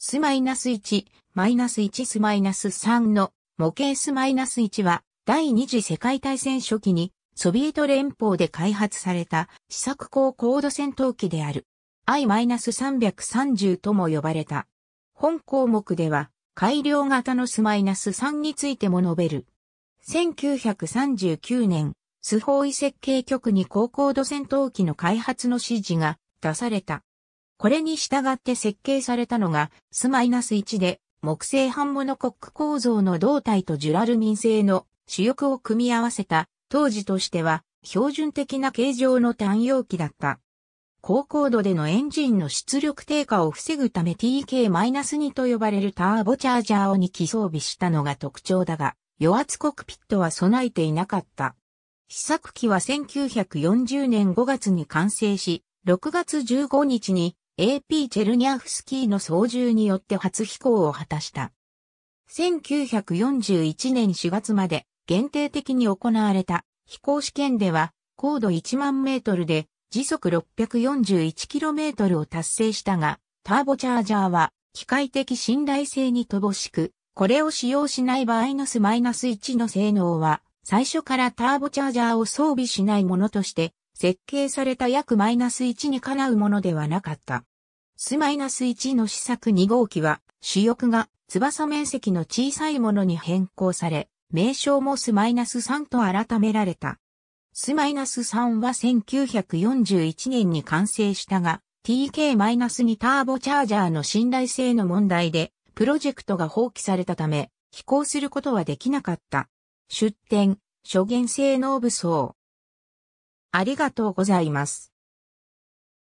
スマイナス1、マイナス1スマイナス3の模型スマイナス1は第二次世界大戦初期にソビエト連邦で開発された試作高高度戦闘機である I-330 とも呼ばれた。本項目では改良型のスマイナス3についても述べる。1939年、スホーイ設計局に高高度戦闘機の開発の指示が出された。これに従って設計されたのが、スマイナス1で、木製半モノコック構造の胴体とジュラルミン製の主翼を組み合わせた、当時としては、標準的な形状の単容機だった。高高度でのエンジンの出力低下を防ぐため TK-2 と呼ばれるターボチャージャーを2機装備したのが特徴だが、余圧コックピットは備えていなかった。試作機は1940年5月に完成し、6月15日に AP チェルニャフスキーの操縦によって初飛行を果たした。1941年4月まで限定的に行われた飛行試験では高度1万メートルで時速 641km を達成したが、ターボチャージャーは機械的信頼性に乏しく、これを使用しない場合のスマイナス1の性能は、最初からターボチャージャーを装備しないものとして、設計された約マイナス1にかなうものではなかった。スマイナス1の試作2号機は、主翼が翼面積の小さいものに変更され、名称もスマイナス3と改められた。スマイナス3は1941年に完成したが、TK-2 ターボチャージャーの信頼性の問題で、プロジェクトが放棄されたため、飛行することはできなかった。出展、諸元性能武装。ありがとうございます。